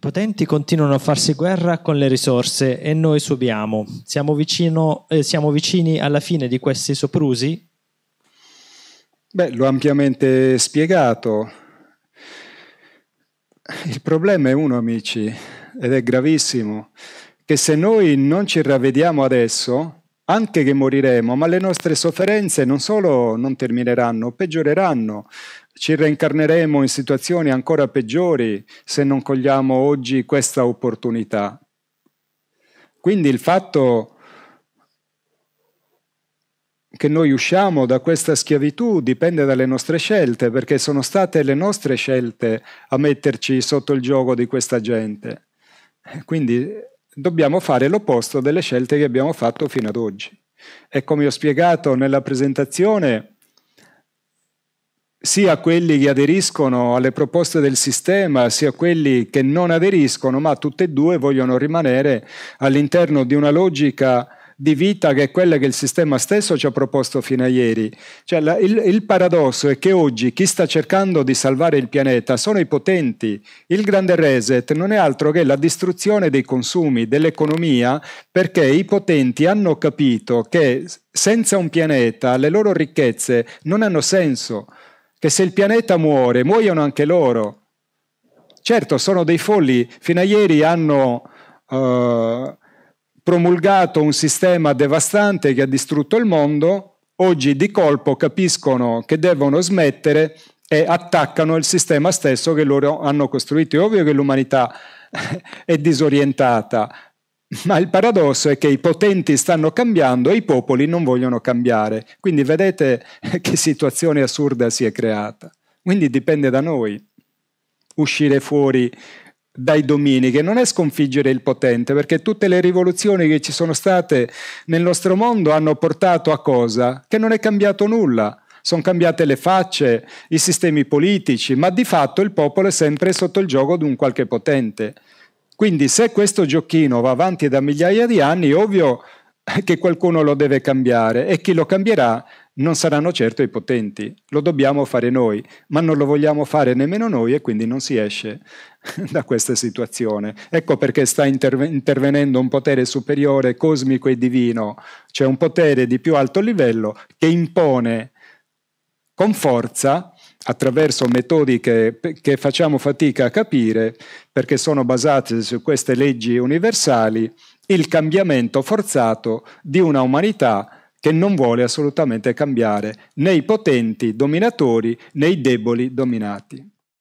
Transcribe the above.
potenti continuano a farsi guerra con le risorse e noi subiamo. Siamo, vicino, eh, siamo vicini alla fine di questi soprusi? Beh, l'ho ampiamente spiegato. Il problema è uno, amici, ed è gravissimo, che se noi non ci ravvediamo adesso, anche che moriremo, ma le nostre sofferenze non solo non termineranno, peggioreranno, ci reincarneremo in situazioni ancora peggiori se non cogliamo oggi questa opportunità. Quindi il fatto che noi usciamo da questa schiavitù dipende dalle nostre scelte, perché sono state le nostre scelte a metterci sotto il gioco di questa gente. Quindi dobbiamo fare l'opposto delle scelte che abbiamo fatto fino ad oggi. E come ho spiegato nella presentazione, sia quelli che aderiscono alle proposte del sistema, sia quelli che non aderiscono, ma tutte e due vogliono rimanere all'interno di una logica di vita che è quella che il sistema stesso ci ha proposto fino a ieri. Cioè, la, il, il, paradosso è che oggi chi sta cercando di salvare il pianeta sono i potenti. Il grande reset non è altro che la distruzione dei consumi, dell'economia, perché i potenti hanno capito che senza un pianeta le loro ricchezze non hanno senso che se il pianeta muore, muoiono anche loro. Certo, sono dei folli. Fino a ieri hanno eh, promulgato un sistema devastante che ha distrutto il mondo, oggi di colpo capiscono che devono smettere e attaccano il sistema stesso che loro hanno costruito. È ovvio che l'umanità è disorientata, ma il paradosso è che i potenti stanno cambiando e i popoli non vogliono cambiare. Quindi vedete che situazione assurda si è creata. Quindi dipende da noi uscire fuori dai domini, che non è sconfiggere il potente, perché tutte le rivoluzioni che ci sono state nel nostro mondo hanno portato a cosa? Che non è cambiato nulla. Sono cambiate le facce, i sistemi politici, ma di fatto il popolo è sempre sotto il gioco di un qualche potente. Quindi se questo giochino va avanti da migliaia di anni, ovvio che qualcuno lo deve cambiare e chi lo cambierà non saranno certo i potenti, lo dobbiamo fare noi, ma non lo vogliamo fare nemmeno noi e quindi non si esce da questa situazione. Ecco perché sta intervenendo un potere superiore, cosmico e divino, cioè un potere di più alto livello che impone con forza attraverso metodiche che facciamo fatica a capire perché sono basate su queste leggi universali, il cambiamento forzato di una umanità che non vuole assolutamente cambiare né i potenti dominatori né i deboli dominati.